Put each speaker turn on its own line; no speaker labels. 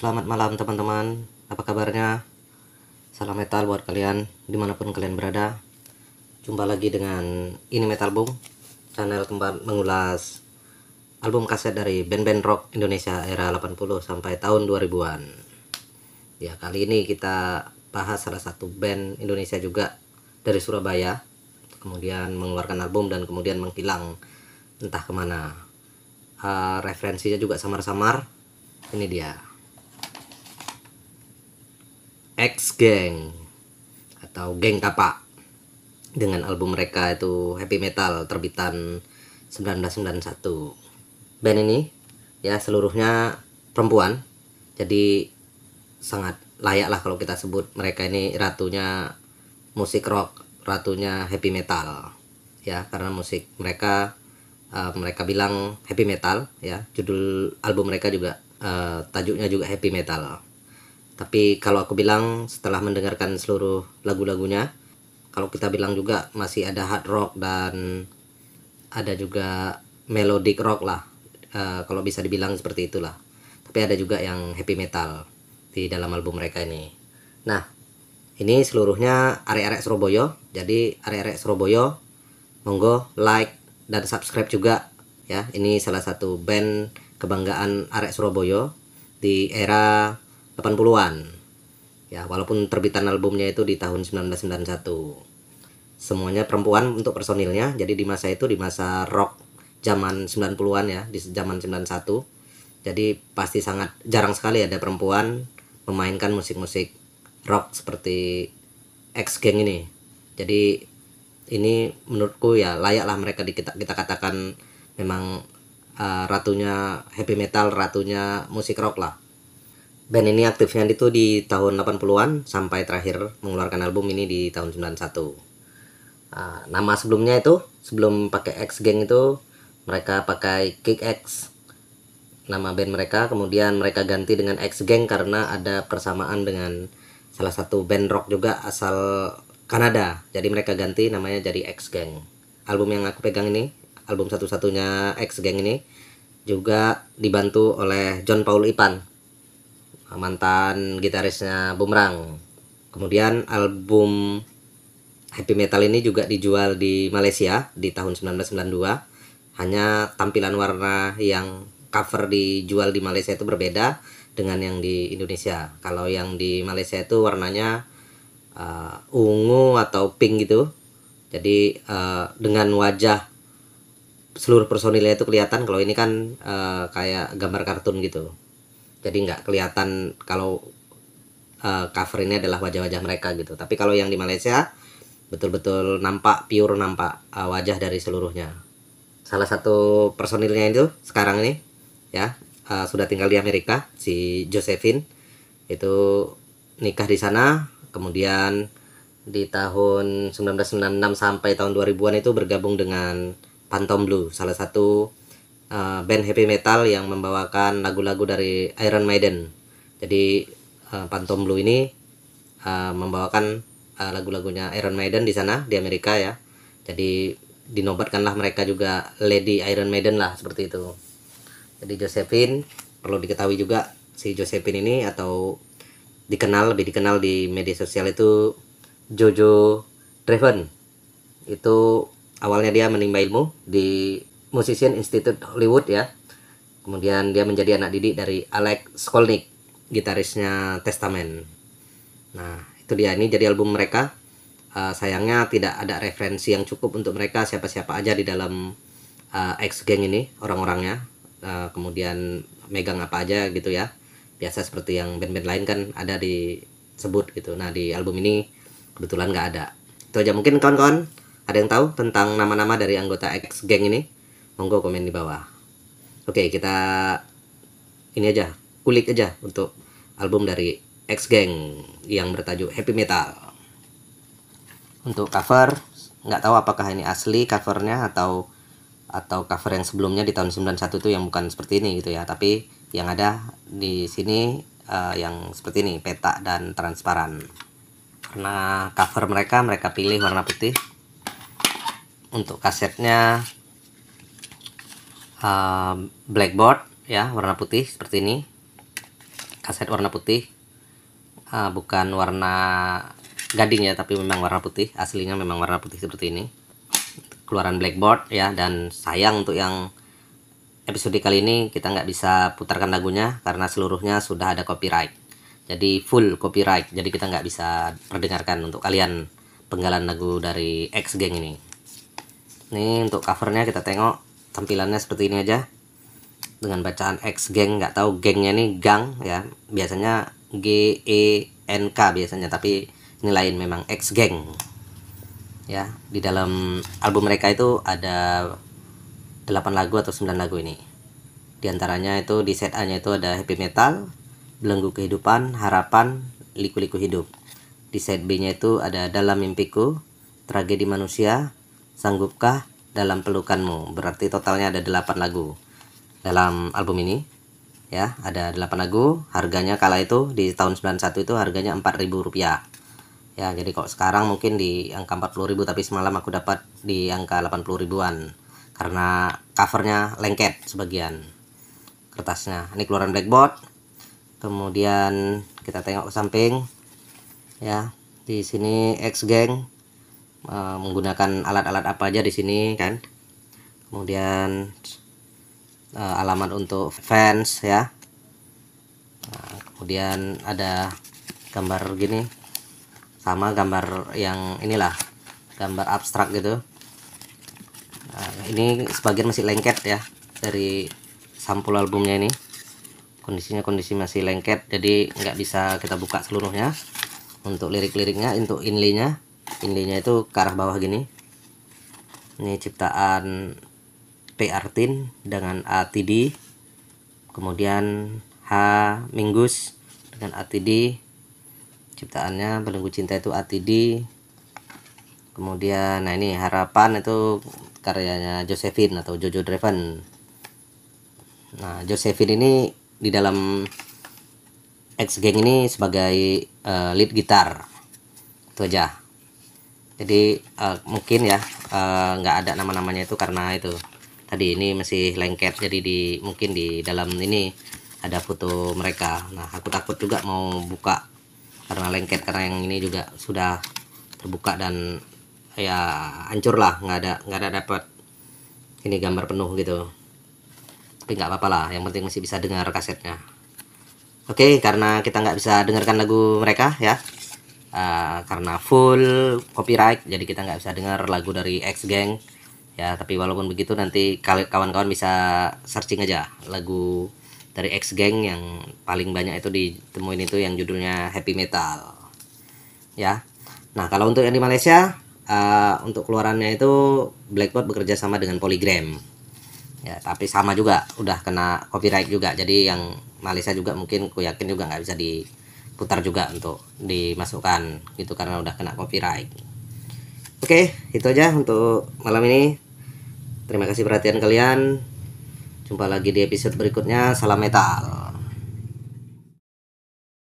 Selamat malam teman-teman Apa kabarnya? Salam metal buat kalian Dimanapun kalian berada Jumpa lagi dengan Ini Metal Boom Channel tempat mengulas Album kaset dari band-band rock Indonesia Era 80 sampai tahun 2000an Ya kali ini kita bahas salah satu band Indonesia juga Dari Surabaya Kemudian mengeluarkan album dan kemudian menghilang Entah kemana uh, Referensinya juga samar-samar Ini dia X Gang atau Geng Kapak dengan album mereka itu Happy Metal terbitan 1991. Band ini ya seluruhnya perempuan. Jadi sangat layak lah kalau kita sebut mereka ini ratunya musik rock, ratunya happy metal. Ya, karena musik mereka uh, mereka bilang happy metal ya. Judul album mereka juga uh, tajuknya juga happy metal tapi kalau aku bilang setelah mendengarkan seluruh lagu-lagunya kalau kita bilang juga masih ada hard rock dan ada juga melodic rock lah uh, kalau bisa dibilang seperti itulah tapi ada juga yang happy metal di dalam album mereka ini nah ini seluruhnya arek-arek Surabaya jadi arek-arek Surabaya monggo like dan subscribe juga ya ini salah satu band kebanggaan arek Surabaya di era 80-an. Ya, walaupun terbitan albumnya itu di tahun 1991. Semuanya perempuan untuk personilnya, jadi di masa itu di masa rock zaman 90-an ya, di zaman 91. Jadi pasti sangat jarang sekali ada perempuan memainkan musik-musik rock seperti X Gang ini. Jadi ini menurutku ya layaklah mereka di kita, kita katakan memang uh, ratunya heavy metal, ratunya musik rock lah. Band ini aktifnya itu di tahun 80-an sampai terakhir mengeluarkan album ini di tahun 91. Uh, ah, nama sebelumnya itu sebelum pakai X Gang itu mereka pakai Kick X nama band mereka kemudian mereka ganti dengan X Gang karena ada persamaan dengan salah satu band rock juga asal Kanada jadi mereka ganti namanya jadi X Gang album yang aku pegang ini album satu-satunya X Gang ini juga dibantu oleh John Paul Ipan mantan gitarisnya Bumerang. Kemudian album Happy Metal ini juga dijual di Malaysia di tahun 1992. Hanya tampilan warna yang cover dijual di Malaysia itu berbeda dengan yang di Indonesia. Kalau yang di Malaysia itu warnanya uh, ungu atau pink gitu. Jadi uh, dengan wajah seluruh personilnya itu kelihatan kalau ini kan uh, kayak gambar kartun gitu jadi nggak kelihatan kalau uh, cover ini adalah wajah-wajah mereka gitu tapi kalau yang di Malaysia betul-betul nampak pure nampak uh, wajah dari seluruhnya salah satu personilnya itu sekarang ini ya uh, sudah tinggal di Amerika si Josephine itu nikah di sana kemudian di tahun 1996 sampai tahun 2000-an itu bergabung dengan Phantom Blue salah satu uh, band heavy metal yang membawakan lagu-lagu dari Iron Maiden. Jadi uh, Phantom Blue ini uh, membawakan uh, lagu-lagunya Iron Maiden di sana di Amerika ya. Jadi dinobatkanlah mereka juga Lady Iron Maiden lah seperti itu. Jadi Josephine perlu diketahui juga si Josephine ini atau dikenal lebih dikenal di media sosial itu Jojo Draven. Itu awalnya dia menimba ilmu di Musician Institute Hollywood ya. Kemudian dia menjadi anak didik dari Alex Skolnick, gitarisnya Testament. Nah, itu dia ini jadi album mereka. Uh, sayangnya tidak ada referensi yang cukup untuk mereka siapa-siapa aja di dalam uh, eh, X Gang ini orang-orangnya. Uh, kemudian megang apa aja gitu ya. Biasa seperti yang band-band lain kan ada disebut gitu. Nah, di album ini kebetulan nggak ada. Itu aja mungkin kawan-kawan ada yang tahu tentang nama-nama dari anggota X Gang ini? monggo komen di bawah oke kita ini aja kulik aja untuk album dari X Gang yang bertajuk Happy Metal untuk cover nggak tahu apakah ini asli covernya atau atau cover yang sebelumnya di tahun 91 itu yang bukan seperti ini gitu ya tapi yang ada di sini uh, yang seperti ini peta dan transparan karena cover mereka mereka pilih warna putih untuk kasetnya uh, blackboard ya warna putih seperti ini kaset warna putih uh, bukan warna gading ya tapi memang warna putih aslinya memang warna putih seperti ini keluaran blackboard ya dan sayang untuk yang episode kali ini kita nggak bisa putarkan lagunya karena seluruhnya sudah ada copyright jadi full copyright jadi kita nggak bisa perdengarkan untuk kalian penggalan lagu dari X Gang ini ini untuk covernya kita tengok tampilannya seperti ini aja dengan bacaan X geng nggak tahu gengnya nih gang ya biasanya G E N K biasanya tapi ini lain memang X geng ya di dalam album mereka itu ada 8 lagu atau 9 lagu ini diantaranya itu di set A nya itu ada Happy Metal Belenggu Kehidupan Harapan Liku-Liku Hidup di set B nya itu ada Dalam Mimpiku Tragedi Manusia Sanggupkah dalam pelukanmu berarti totalnya ada 8 lagu dalam album ini ya ada 8 lagu harganya kala itu di tahun 91 itu harganya 4000 rupiah ya jadi kok sekarang mungkin di angka 40.000 tapi semalam aku dapat di angka 80 ribuan karena covernya lengket sebagian kertasnya ini keluaran blackboard kemudian kita tengok ke samping ya di sini X Gang Eh, menggunakan alat-alat apa aja di sini kan kemudian eh, alamat untuk fans ya nah, kemudian ada gambar gini sama gambar yang inilah gambar abstrak gitu nah, ini sebagian masih lengket ya dari sampul albumnya ini kondisinya kondisi masih lengket jadi nggak bisa kita buka seluruhnya untuk lirik-liriknya untuk inlinya ininya itu ke arah bawah gini ini ciptaan P Artin dengan atd kemudian H Minggus dengan atd ciptaannya belenggu cinta itu atd kemudian nah ini harapan itu karyanya Josephine atau Jojo Draven nah Josephine ini di dalam X Gang ini sebagai uh, lead gitar itu aja jadi uh, mungkin ya eh, nggak uh, ada nama-namanya itu karena itu tadi ini masih lengket jadi di mungkin di dalam ini ada foto mereka nah aku takut juga mau buka karena lengket karena yang ini juga sudah terbuka dan ya hancur lah nggak ada nggak ada dapat ini gambar penuh gitu tapi nggak apa-apa lah yang penting masih bisa dengar kasetnya oke karena kita nggak bisa dengarkan lagu mereka ya uh, karena full copyright jadi kita nggak bisa dengar lagu dari X Gang ya tapi walaupun begitu nanti kawan-kawan bisa searching aja lagu dari X Gang yang paling banyak itu ditemuin itu yang judulnya Happy Metal ya nah kalau untuk yang di Malaysia uh, untuk keluarannya itu Blackboard bekerja sama dengan Polygram ya tapi sama juga udah kena copyright juga jadi yang Malaysia juga mungkin ku yakin juga nggak bisa di putar juga untuk dimasukkan gitu karena udah kena copyright oke itu aja untuk malam ini terima kasih perhatian kalian jumpa lagi di episode berikutnya salam metal